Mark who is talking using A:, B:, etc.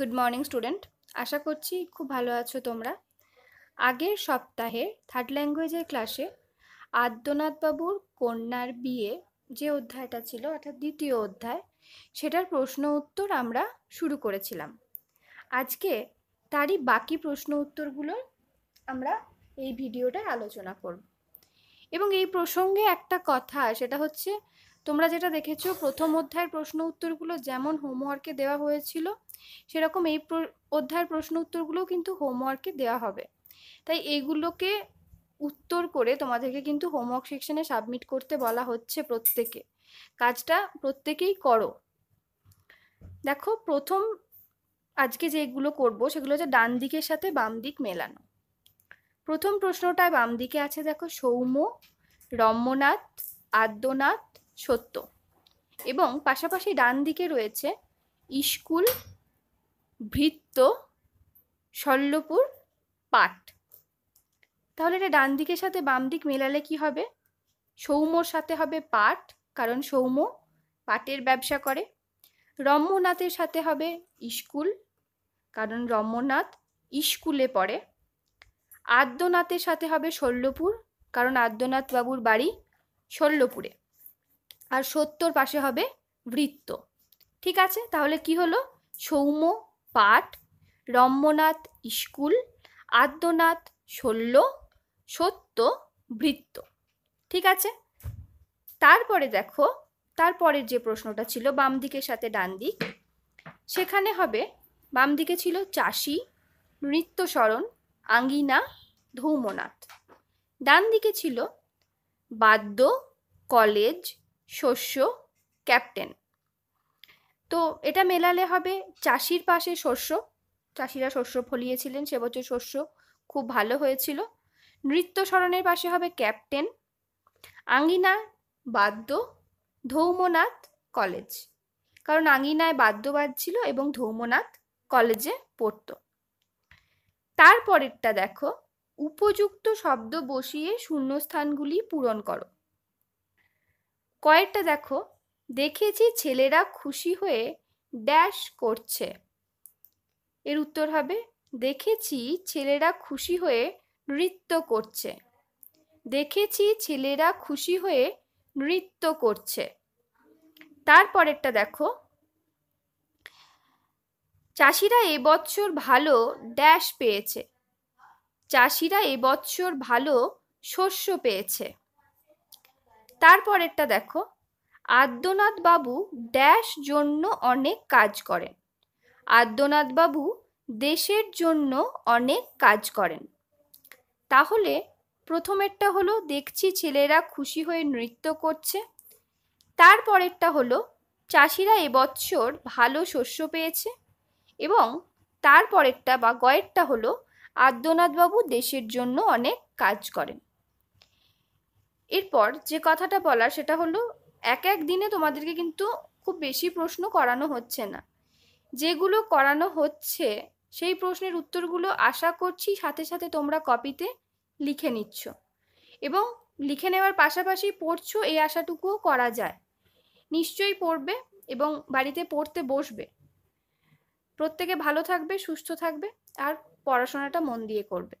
A: good morning student আশা করছি খুব ভালো আছো তোমরা আগের সপ্তাহে থার্ড ল্যাঙ্গুয়েজের ক্লাসে আদ্যনাথবাবুর কন্যার বিয়ে যে অধ্যায়টা ছিল অর্থাৎ দ্বিতীয় অধ্যায় সেটার প্রশ্ন উত্তর আমরা শুরু করেছিলাম আজকে তারই বাকি প্রশ্ন উত্তরগুলো আমরা এই ভিডিওটায় আলোচনা করব এবং এই প্রসঙ্গে একটা কথা সেটা হচ্ছে তোমরা যেটা দেখেছো প্রথম অধ্যায়ের প্রশ্ন উত্তরগুলো যেমন হোমওয়ার্কে দেওয়া হয়েছিল সেরকম এই অধ্যায়ের প্রশ্ন উত্তরগুলোও কিন্তু হোমওয়ার্কে দেওয়া হবে তাই এইগুলোকে উত্তর করে তোমাদেরকে কিন্তু হোমওয়ার্ক সেকশনে সাবমিট করতে বলা হচ্ছে প্রত্যেকে কাজটা প্রত্যেকেই করো দেখো প্রথম আজকে যেগুলো করবো সেগুলো হচ্ছে ডান দিকের সাথে বাম দিক মেলানো প্রথম প্রশ্নটায় বাম দিকে আছে দেখো সৌম্য রম্যনাথ আদ্যনাথ সত্য এবং পাশাপাশি ডান দিকে রয়েছে ইস্কুল ভৃত্য শল্যপুর পাট তাহলে এটা ডান দিকের সাথে বাম দিক মেলালে কি হবে সৌম্যর সাথে হবে পাট কারণ সৌম্য পাটের ব্যবসা করে রম্যনাথের সাথে হবে ইস্কুল কারণ রম্যনাথ ইস্কুলে পড়ে আদ্যনাথের সাথে হবে শল্যপুর কারণ আদ্যনাথ বাবুর বাড়ি শল্যপুরে আর সত্তর পাশে হবে বৃত্ত ঠিক আছে তাহলে কি হলো সৌম্য পাট রম্যনাথ স্কুল আদ্যনাথ শল্য সত্য বৃত্ত ঠিক আছে তারপরে দেখো তারপরের যে প্রশ্নটা ছিল বাম দিকের সাথে ডান দিক সেখানে হবে বাম দিকে ছিল চাষি নৃত্যস্মরণ আঙ্গিনা ধৌমনাথ ডান দিকে ছিল বাদ্য কলেজ শস্য ক্যাপ্টেন তো এটা মেলালে হবে চাষির পাশে শস্য চাষিরা শস্য ফলিয়েছিলেন সে বছর শস্য খুব ভালো হয়েছিল নৃত্য স্মরণের পাশে হবে ক্যাপ্টেন আঙ্গিনা বাদ্য ধৌমনাথ কলেজ কারণ আঙ্গিনায় বাদ্য বাজছিল এবং ধৌমনাথ কলেজে পড়তো তারপরেরটা দেখো উপযুক্ত শব্দ বসিয়ে শূন্যস্থানগুলি পূরণ করো কয়েকটা দেখো দেখেছি ছেলেরা খুশি হয়ে ড্যাশ করছে এর উত্তর হবে দেখেছি ছেলেরা খুশি হয়ে নৃত্য করছে দেখেছি ছেলেরা খুশি হয়ে নৃত্য করছে তারপরেরটা দেখো চাষিরা এবছর ভালো ড্যাশ পেয়েছে চাষিরা এবছর ভালো শস্য পেয়েছে তারপরেরটা দেখো আদ্যনাথ বাবু ড্যাশ জন্য অনেক কাজ করেন আদ্যনাথ বাবু দেশের জন্য অনেক কাজ করেন তাহলে প্রথমেরটা হলো দেখছি ছেলেরা খুশি হয়ে নৃত্য করছে তারপরেরটা হলো চাষিরা এবছর ভালো শস্য পেয়েছে এবং তারপরেরটা বা গয়েরটা হলো আদ্যনাথবাবু দেশের জন্য অনেক কাজ করেন এরপর যে কথাটা বলার সেটা হলো এক এক দিনে তোমাদেরকে কিন্তু খুব বেশি প্রশ্ন করানো হচ্ছে না যেগুলো করানো হচ্ছে সেই প্রশ্নের উত্তরগুলো আশা করছি সাথে সাথে তোমরা কপিতে লিখে নিচ্ছ এবং লিখে নেওয়ার পাশাপাশি পড়ছো এই আশাটুকুও করা যায় নিশ্চয়ই পড়বে এবং বাড়িতে পড়তে বসবে প্রত্যেকে ভালো থাকবে সুস্থ থাকবে আর পড়াশোনাটা মন দিয়ে করবে